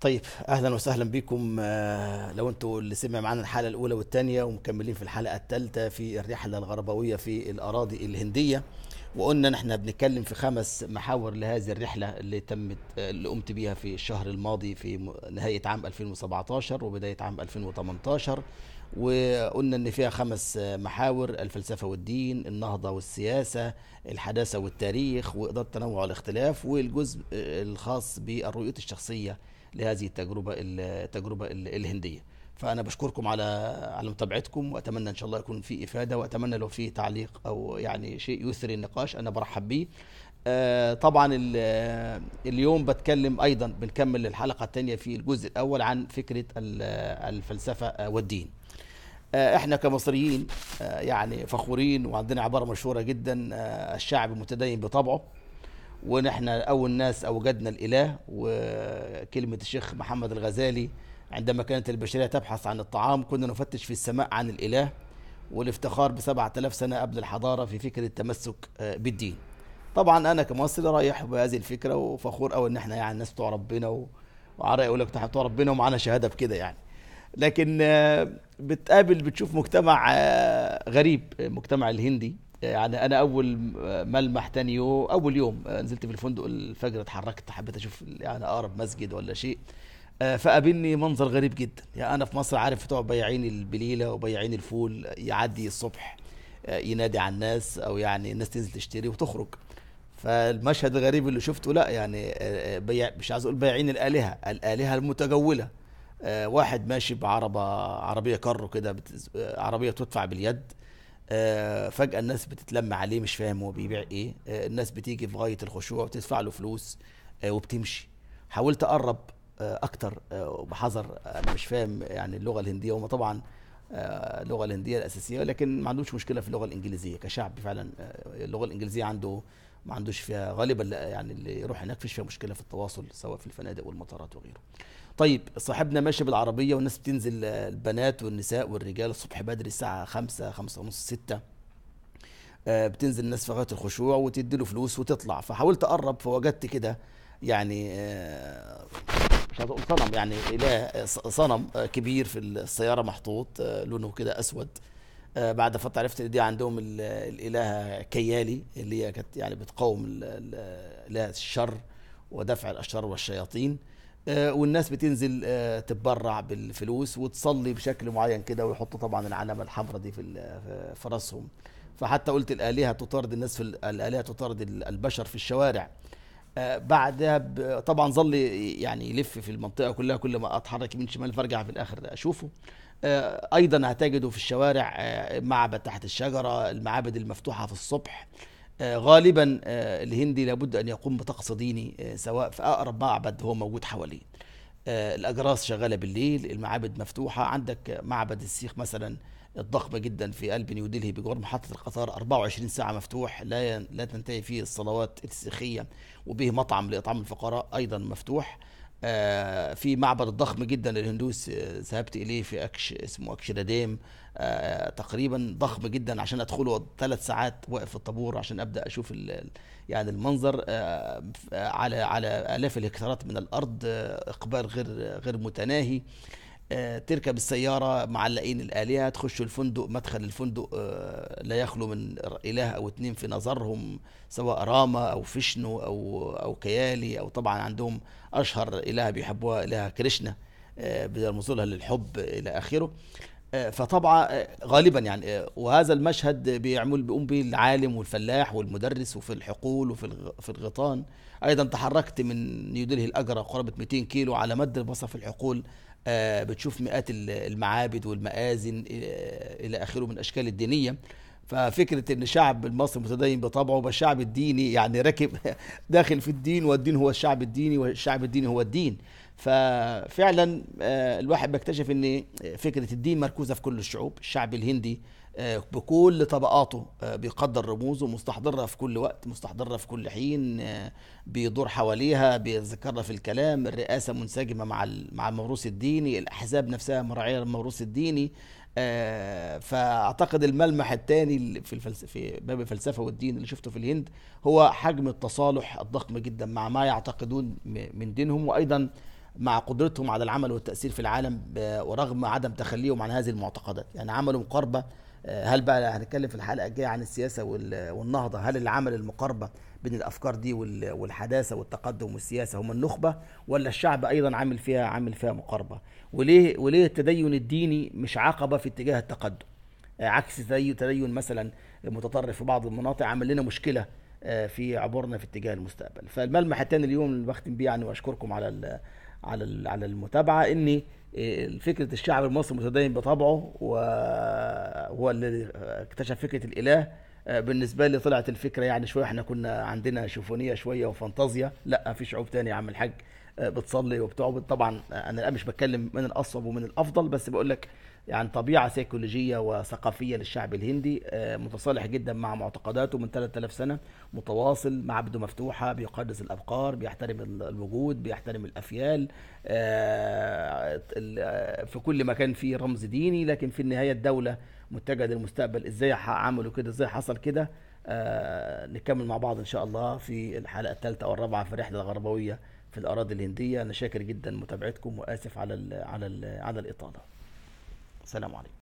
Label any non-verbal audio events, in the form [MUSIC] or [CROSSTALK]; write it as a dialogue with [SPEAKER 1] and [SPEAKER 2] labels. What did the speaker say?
[SPEAKER 1] طيب اهلا وسهلا بكم آه، لو انتوا اللي سمع معانا الحلقه الاولى والثانيه ومكملين في الحلقه الثالثه في الرحله الغربويه في الاراضي الهنديه وقلنا احنا بنتكلم في خمس محاور لهذه الرحله اللي تمت آه، اللي قمت بيها في الشهر الماضي في نهايه عام 2017 وبدايه عام 2018 وقلنا ان فيها خمس محاور الفلسفه والدين النهضه والسياسه الحداثه والتاريخ واداره التنوع والاختلاف والجزء آه، الخاص بالرؤية الشخصيه لهذه التجربه التجربه الهنديه فانا بشكركم على على متابعتكم واتمنى ان شاء الله يكون في افاده واتمنى لو في تعليق او يعني شيء يثري النقاش انا برحب بيه آه، طبعا اليوم بتكلم ايضا بنكمل الحلقه الثانيه في الجزء الاول عن فكره الفلسفه والدين آه، احنا كمصريين آه، يعني فخورين وعندنا عباره مشهوره جدا الشعب متدين بطبعه ونحن أول ناس أوجدنا الإله وكلمة الشيخ محمد الغزالي عندما كانت البشرية تبحث عن الطعام كنا نفتش في السماء عن الإله والافتخار ب 7000 سنة قبل الحضارة في فكرة التمسك آه، بالدين طبعا أنا كمصري رايح بهذه الفكرة وفخور قوي إن احنا يعني الناس بتوع ربنا وعرق يقول لك بتوع ربنا ومعانا شهادة بكده يعني لكن آه، بتقابل بتشوف مجتمع آه، غريب المجتمع الهندي يعني انا اول ملمح تاني يوم اول يوم آه، نزلت في الفندق الفجر اتحركت حبيت اشوف يعني اقرب مسجد ولا شيء آه، فقابلني منظر غريب جدا يعني انا في مصر عارف بتوع بياعين البليله وبياعين الفول يعدي الصبح آه، ينادي على الناس او يعني الناس تنزل تشتري وتخرج فالمشهد الغريب اللي شفته لا يعني بيع مش عايز اقول بياعين الالهه الالهه المتجوله واحد ماشي بعربه عربيه كارو كده عربيه تدفع باليد آه، فجأة الناس بتتلم عليه مش فاهم هو بيبيع ايه آه، الناس بتيجي في غاية الخشوع وتدفع له فلوس آه، وبتمشي حاولت اقرب اكتر بحذر انا مش فاهم يعني اللغة الهندية وما طبعا اللغة الهندية الأساسية لكن ما عندوش مشكلة في اللغة الإنجليزية كشعب فعلا اللغة الإنجليزية عنده ما عندوش فيها غالبا يعني اللي يروح هناك فيش فيها مشكلة في التواصل سواء في الفنادق والمطارات وغيره طيب صاحبنا ماشي بالعربيه والناس بتنزل آه، البنات والنساء والرجال الصبح بدري الساعه 5 5 ونص 6 آه، بتنزل الناس في غايه الخشوع وتدي له فلوس وتطلع فحاولت اقرب فوجدت كده يعني آه، مش هتقول صنم يعني اله صنم كبير في السياره محطوط لونه كده اسود بعد فتره عرفت ان دي عندهم الالهه كيالي اللي هي كانت يعني بتقاوم الشر ودفع الاشرار والشياطين آه، والناس بتنزل آه، تتبرع بالفلوس وتصلي بشكل معين كده ويحطوا طبعا العلامه الحمراء دي في في راسهم فحتى قلت الالهه تطارد الناس في الالهه تطارد البشر في الشوارع آه، بعدها طبعا ظل يعني يلف في المنطقه كلها كل ما اتحرك يمين شمال فارجع في الاخر اشوفه ايضا هتجده في الشوارع معبد تحت الشجره المعابد المفتوحه في الصبح آه، غالبا آه، الهندي لابد ان يقوم بطقس ديني آه، سواء في اقرب معبد هو موجود حواليه الاجراس شغاله بالليل المعابد مفتوحه عندك معبد السيخ مثلا الضخم جدا في قلب نيودلهي بجوار محطة القطار 24 ساعة مفتوح لا لا تنتهي فيه الصلوات السيخية وبه مطعم لإطعام الفقراء أيضا مفتوح آه، في معبد ضخم جدا للهندوس آه، ذهبت اليه في اكش اسمه اكشراديم آه، تقريبا ضخم جدا عشان ادخله ثلاث ساعات واقف في الطابور عشان ابدا اشوف يعني المنظر على على الاف الهكتارات من الارض اقبال غير غير متناهي تركب السيارة معلقين الآلهة تخشوا الفندق مدخل الفندق آه، لا يخلو من إله أو اتنين في نظرهم سواء راما أو فيشنو أو أو كيالي أو طبعا عندهم أشهر إله بيحبوها إله كريشنا آه، بدل لها للحب إلى آخره آه، فطبعا آه، غالبا يعني آه، وهذا المشهد بيعمل بيقوم به العالم والفلاح والمدرس وفي الحقول وفي في الغيطان ايضا تحركت من نيودلهي الاجرة قرابه 200 كيلو على مد البصر في الحقول بتشوف مئات المعابد والمآذن الى اخره من الاشكال الدينيه ففكرة إن الشعب المصري متدين بطبعه والشعب الديني يعني راكب [LAUGHS] داخل في الدين والدين هو الشعب الديني والشعب الديني هو الدين ففعلا آه، الواحد بيكتشف ان فكره الدين مركوزه في كل الشعوب الشعب الهندي آه، بكل طبقاته آه، بيقدر رموزه مستحضرها في كل وقت مستحضرها في كل حين بيدور حواليها بيذكرها في الكلام الرئاسه منسجمه مع مع الموروث الديني الاحزاب نفسها مراعيه الموروث الديني فاعتقد الملمح الثاني في في باب الفلسفه والدين اللي شفته في الهند هو حجم التصالح الضخم جدا مع ما يعتقدون من دينهم وايضا مع قدرتهم على العمل والتأثير في العالم ورغم عدم تخليهم عن هذه المعتقدات يعني عملوا مقاربة آه، هل بقى هنتكلم في الحلقة الجاية عن السياسة والنهضة هل العمل المقاربة بين الأفكار دي والحداثة والتقدم والسياسة هم النخبة ولا الشعب أيضا عامل فيها عامل فيها مقاربة وليه وليه التدين الديني مش عقبة في اتجاه التقدم آه، عكس تدين مثلا متطرف في بعض المناطق عمل لنا مشكلة آه، في عبورنا في اتجاه المستقبل فالملمح الثاني اليوم اللي بختم بيه يعني واشكركم على على على المتابعه ان آه، فكره الشعب المصري متدين بطبعه وهو اللي آه، اكتشف فكره الاله آه، بالنسبه لي طلعت الفكره يعني شويه احنا كنا عندنا شوفونيه شويه وفانتازيا لا في شعوب تانية يا عم الحاج بتصلي وبتعبد طبعا انا الان مش بتكلم من الاصوب ومن الافضل بس بقول لك يعني طبيعة سيكولوجية وثقافية للشعب الهندي آه، متصالح جدا مع معتقداته من 3000 سنة متواصل معبده مفتوحة بيقدس الأبقار بيحترم الوجود بيحترم الأفيال آه، آه، في كل مكان فيه رمز ديني لكن في النهاية الدولة متجهة للمستقبل ازاي عملوا كده ازاي حصل كده نكمل مع بعض إن شاء الله في الحلقة الثالثة أو الرابعة في الرحلة الغربوية في الأراضي الهندية أنا شاكر جدا متابعتكم وآسف على الـ على الـ على الإطالة السلام عليكم